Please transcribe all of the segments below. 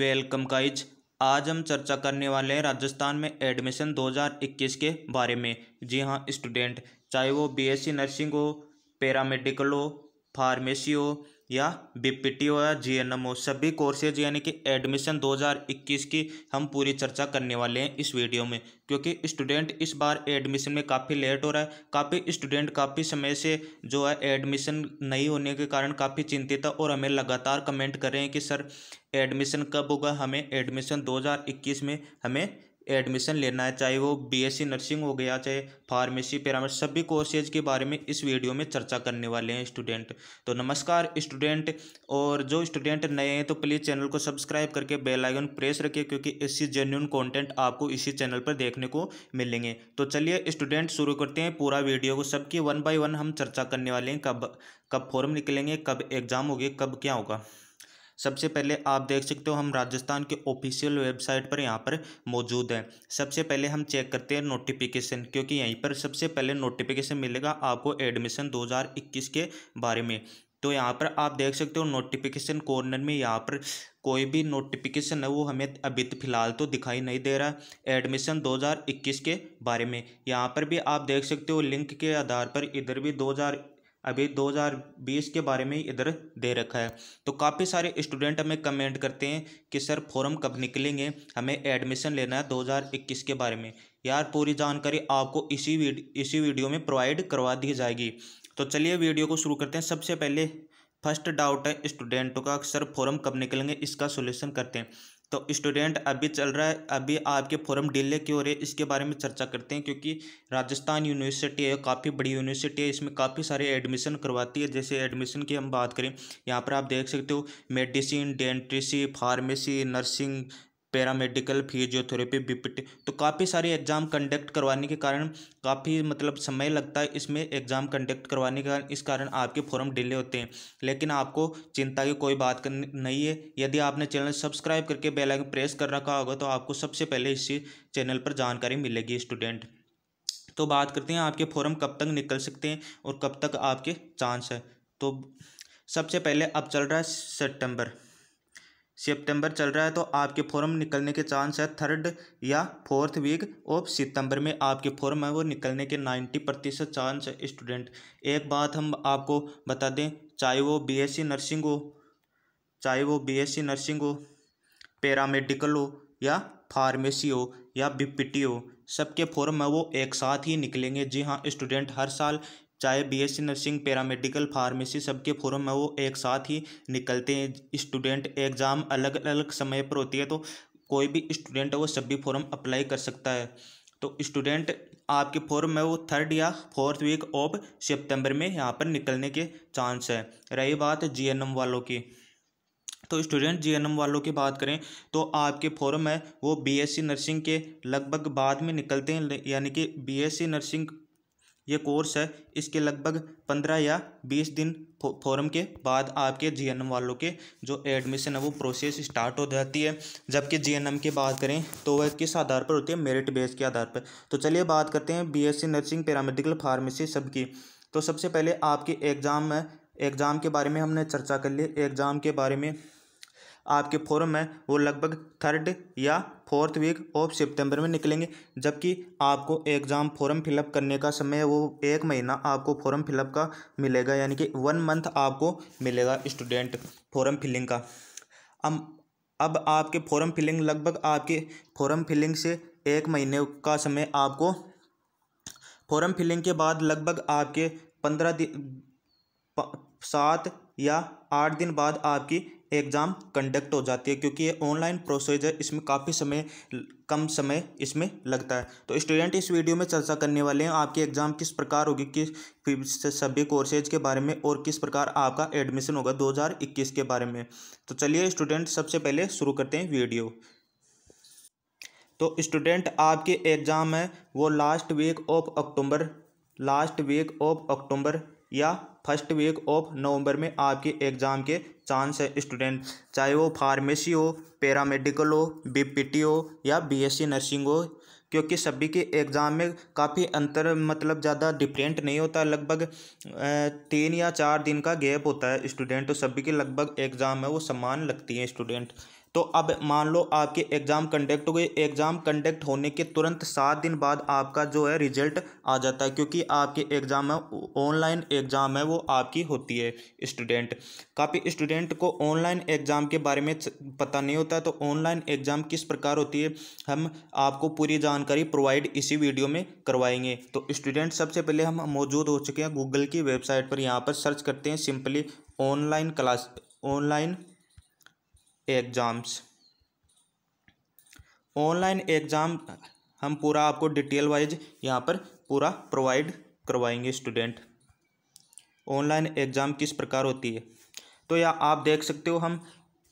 welcome काइज आज हम चर्चा करने वाले हैं राजस्थान में एडमिशन 2021 के बारे में जी हाँ स्टूडेंट चाहे वो बीएससी नर्सिंग हो पैरामेडिकल हो फार्मेसी हो या हो या जीएनएमओ सभी कोर्सेज यानी कि एडमिशन 2021 की हम पूरी चर्चा करने वाले हैं इस वीडियो में क्योंकि स्टूडेंट इस बार एडमिशन में काफ़ी लेट हो रहा है काफ़ी स्टूडेंट काफ़ी समय से जो है एडमिशन नहीं होने के कारण काफ़ी चिंतित है और हमें लगातार कमेंट कर रहे हैं कि सर एडमिशन कब होगा हमें एडमिशन दो में हमें एडमिशन लेना है चाहे वो बीएससी नर्सिंग हो गया चाहे फार्मेसी पैरामेडिक सभी कोर्सेज के बारे में इस वीडियो में चर्चा करने वाले हैं स्टूडेंट तो नमस्कार स्टूडेंट और जो स्टूडेंट नए हैं तो प्लीज़ चैनल को सब्सक्राइब करके बेल आइकन प्रेस रखिए क्योंकि इसी जेन्यून कंटेंट आपको इसी चैनल पर देखने को मिलेंगे तो चलिए स्टूडेंट शुरू करते हैं पूरा वीडियो को सबकी वन बाई वन हम चर्चा करने वाले हैं कब कब फॉर्म निकलेंगे कब एग्ज़ाम होगी कब क्या होगा सबसे पहले आप देख सकते हो हम राजस्थान के ऑफिशियल वेबसाइट पर यहाँ पर मौजूद हैं सबसे पहले हम चेक करते हैं नोटिफिकेशन क्योंकि यहीं पर सबसे पहले नोटिफिकेशन मिलेगा आपको एडमिशन 2021 के बारे में तो यहाँ पर आप देख सकते हो नोटिफिकेशन कॉर्नर में यहाँ पर कोई भी नोटिफिकेशन है वो हमें अभी फ़िलहाल तो दिखाई नहीं दे रहा एडमिशन 2021 के बारे में यहाँ पर भी आप देख सकते हो लिंक के आधार पर इधर भी अभी 2020 के बारे में इधर दे रखा है तो काफ़ी सारे स्टूडेंट हमें कमेंट करते हैं कि सर फॉर्म कब निकलेंगे हमें एडमिशन लेना है 2021 के बारे में यार पूरी जानकारी आपको इसी वीडियो इसी वीडियो में प्रोवाइड करवा दी जाएगी तो चलिए वीडियो को शुरू करते हैं सबसे पहले फर्स्ट डाउट है स्टूडेंटों का सर फॉर्म कब निकलेंगे इसका सोल्यूशन करते हैं तो स्टूडेंट अभी चल रहा है अभी आपके फॉरम डिले क्यों हो रहे इसके बारे में चर्चा करते हैं क्योंकि राजस्थान यूनिवर्सिटी है काफ़ी बड़ी यूनिवर्सिटी है इसमें काफ़ी सारे एडमिशन करवाती है जैसे एडमिशन की हम बात करें यहाँ पर आप देख सकते हो medicine dentistry pharmacy nursing paramedical physiotherapy BPT तो काफ़ी सारे एग्ज़ाम कंडक्ट करवाने के कारण काफ़ी मतलब समय लगता है इसमें एग्ज़ाम कंडक्ट करवाने के कारण इस कारण आपके फॉर्म डिले होते हैं लेकिन आपको चिंता की कोई बात नहीं है यदि आपने चैनल सब्सक्राइब करके बेल आइकन प्रेस कर रखा होगा तो आपको सबसे पहले इसी चैनल पर जानकारी मिलेगी स्टूडेंट तो बात करते हैं आपके फॉर्म कब तक निकल सकते हैं और कब तक आपके चांस है तो सबसे पहले अब चल रहा है सेप्टेम्बर सितंबर चल रहा है तो आपके फॉर्म निकलने के चांस है थर्ड या फोर्थ वीक ऑफ सितंबर में आपके फॉर्म है वो निकलने के नाइन्टी प्रतिशत चांस है स्टूडेंट एक बात हम आपको बता दें चाहे वो बीएससी नर्सिंग हो चाहे वो बीएससी नर्सिंग हो पैरामेडिकल हो या फार्मेसी हो या बीपीटी हो सबके फॉर्म है वो एक साथ ही निकलेंगे जी हाँ स्टूडेंट हर साल चाहे बीएससी नर्सिंग पैरामेडिकल फार्मेसी सबके फॉर्म में वो एक साथ ही निकलते हैं स्टूडेंट एग्ज़ाम अलग अलग समय पर होती है तो कोई भी स्टूडेंट है वो सभी फॉर्म अप्लाई कर सकता है तो स्टूडेंट आपके फॉर्म में वो थर्ड या फोर्थ वीक ऑफ सितंबर में यहाँ पर निकलने के चांस है रही बात एम वालों की तो स्टूडेंट एम वालों की बात करें तो आपके फॉर्म है वो बीएससी नर्सिंग के लगभग बाद में निकलते हैं यानी कि बीएससी नर्सिंग ये कोर्स है इसके लगभग पंद्रह या बीस दिन फॉर्म के बाद आपके जीएनएम वालों के जो एडमिशन है वो प्रोसेस स्टार्ट हो जाती है जबकि जीएनएम की बात करें तो वह किस आधार पर होती है मेरिट बेस के आधार पर तो चलिए बात करते हैं बीएससी नर्सिंग पैरामेडिकल फार्मेसी सब की तो सबसे पहले आपके एग्ज़ाम में एग्ज़ाम के बारे में हमने चर्चा कर ली एग्ज़ाम के बारे में आपके फॉर्म है वो लगभग थर्ड या फोर्थ वीक ऑफ सितंबर में निकलेंगे जबकि आपको एग्ज़ाम फॉर्म फिलअप करने का समय वो एक महीना आपको फॉर्म फिलअप का मिलेगा यानी कि वन मंथ आपको मिलेगा स्टूडेंट फॉर्म फिलिंग का अब अब आपके फॉर्म फिलिंग लगभग आपके फॉर्म फिलिंग से एक महीने का समय आपको फॉर्म फिलिंग के बाद लगभग आपके पंद्रह दिन सात या आठ दिन बाद आपकी एग्ज़ाम कंडक्ट हो जाती है क्योंकि ये ऑनलाइन प्रोसीजर इसमें काफ़ी समय कम समय इसमें लगता है तो स्टूडेंट इस वीडियो में चर्चा करने वाले हैं आपकी एग्ज़ाम किस प्रकार होगी किस सभी कोर्सेज के बारे में और किस प्रकार आपका एडमिशन होगा 2021 के बारे में तो चलिए स्टूडेंट सबसे पहले शुरू करते हैं वीडियो तो स्टूडेंट आपके एग्ज़ाम है वो last week of October last week of October या फर्स्ट वीक ऑफ नवंबर में आपके एग्ज़ाम के चांस है स्टूडेंट चाहे वो फार्मेसी हो पैरामेडिकल हो बीपीटी हो या बीएससी नर्सिंग हो क्योंकि सभी के एग्ज़ाम में काफ़ी अंतर मतलब ज़्यादा डिफरेंट नहीं होता लगभग तीन या चार दिन का गैप होता है स्टूडेंट तो सभी के लगभग एग्ज़ाम है वो समान लगती हैं स्टूडेंट तो अब मान लो आपके एग्ज़ाम कंडक्ट हो गए एग्ज़ाम कंडक्ट होने के तुरंत सात दिन बाद आपका जो है रिजल्ट आ जाता है क्योंकि आपके एग्ज़ाम है ऑनलाइन एग्ज़ाम है वो आपकी होती है स्टूडेंट काफ़ी स्टूडेंट को ऑनलाइन एग्ज़ाम के बारे में पता नहीं होता तो ऑनलाइन एग्ज़ाम किस प्रकार होती है हम आपको पूरी जानकारी प्रोवाइड इसी वीडियो में करवाएंगे तो स्टूडेंट सबसे पहले हम मौजूद हो चुके हैं गूगल की वेबसाइट पर यहाँ पर सर्च करते हैं simply online class online exams online exam हम पूरा आपको डिटेल वाइज यहाँ पर पूरा प्रोवाइड करवाएंगे स्टूडेंट ऑनलाइन एग्ज़ाम किस प्रकार होती है तो या आप देख सकते हो हम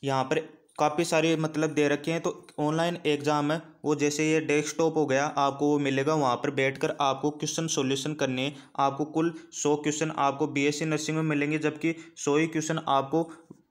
यहाँ पर काफ़ी सारे मतलब दे रखे हैं तो ऑनलाइन एग्ज़ाम है वो जैसे ये डेस्कटॉप हो गया आपको वो मिलेगा वहाँ पर बैठकर आपको क्वेश्चन सॉल्यूशन करने आपको कुल सौ क्वेश्चन आपको बीएससी नर्सिंग में मिलेंगे जबकि सौ ही क्वेश्चन आपको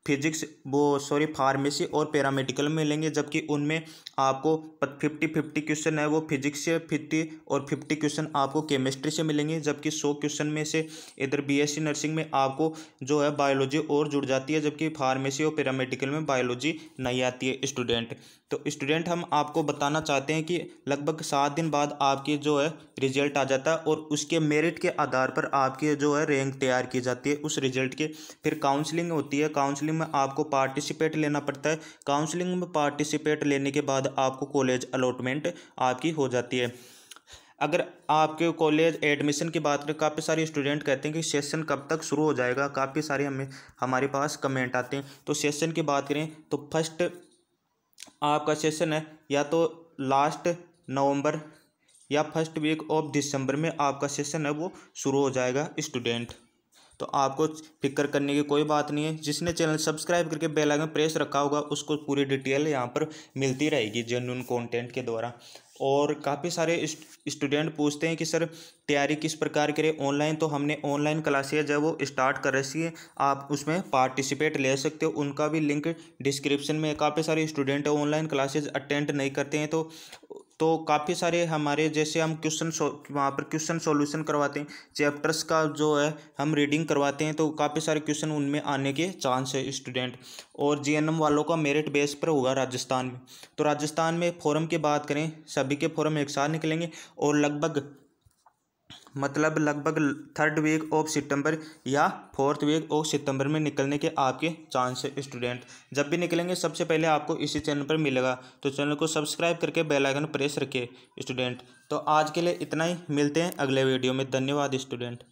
फिजिक्स वो सॉरी फार्मेसी और पैरामेडिकल में मिलेंगे जबकि उनमें आपको फिफ्टी फिफ्टी क्वेश्चन है वो फिजिक्स से फिफ्टी और फिफ्टी क्वेश्चन आपको केमिस्ट्री से मिलेंगे जबकि सौ क्वेश्चन में से इधर बीएससी नर्सिंग में आपको जो है बायोलॉजी और जुड़ जाती है जबकि फार्मेसी और पैरामेडिकल में बायोलॉजी नहीं आती है स्टूडेंट तो स्टूडेंट हम आपको बताना चाहते हैं कि लगभग सात दिन बाद आपकी जो है रिजल्ट आ जाता है और उसके मेरिट के आधार पर आपकी जो है रैंक तैयार की जाती है उस रिजल्ट के फिर काउंसलिंग होती है काउंसलिंग में आपको पार्टिसिपेट लेना पड़ता है काउंसलिंग में पार्टिसिपेट लेने के बाद आपको कॉलेज अलॉटमेंट आपकी हो जाती है अगर आपके कॉलेज एडमिशन की बात करें काफ़ी सारे स्टूडेंट कहते हैं कि सेशन कब तक शुरू हो जाएगा काफ़ी सारे हमें हमारे पास कमेंट आते हैं तो सेशन की बात करें तो फर्स्ट आपका सेशन है या तो लास्ट नवंबर या फर्स्ट वीक ऑफ दिसंबर में आपका सेशन है वो शुरू हो जाएगा स्टूडेंट तो आपको फिक्र करने की कोई बात नहीं है जिसने चैनल सब्सक्राइब करके बेल आइकन प्रेस रखा होगा उसको पूरी डिटेल यहाँ पर मिलती रहेगी जेन्यून कंटेंट के द्वारा और काफ़ी सारे स्टूडेंट पूछते हैं कि सर तैयारी किस प्रकार करें ऑनलाइन तो हमने ऑनलाइन क्लासेज जब वो स्टार्ट कर रखी है आप उसमें पार्टिसिपेट ले सकते हो उनका भी लिंक डिस्क्रिप्शन में काफ़ी सारे स्टूडेंट ऑनलाइन क्लासेज अटेंड नहीं करते हैं तो तो काफ़ी सारे हमारे जैसे हम क्वेश्चन वहाँ पर क्वेश्चन सॉल्यूशन करवाते हैं चैप्टर्स का जो है हम रीडिंग करवाते हैं तो काफ़ी सारे क्वेश्चन उनमें आने के चांस है स्टूडेंट और जीएनएम वालों का मेरिट बेस पर होगा राजस्थान में तो राजस्थान में फॉरम की बात करें सभी के फॉरम एक साथ निकलेंगे और लगभग मतलब लगभग थर्ड वीक ऑफ सितंबर या फोर्थ वीक ऑफ सितंबर में निकलने के आपके चांस है स्टूडेंट जब भी निकलेंगे सबसे पहले आपको इसी चैनल पर मिलेगा तो चैनल को सब्सक्राइब करके बेल आइकन प्रेस रखिए स्टूडेंट तो आज के लिए इतना ही मिलते हैं अगले वीडियो में धन्यवाद स्टूडेंट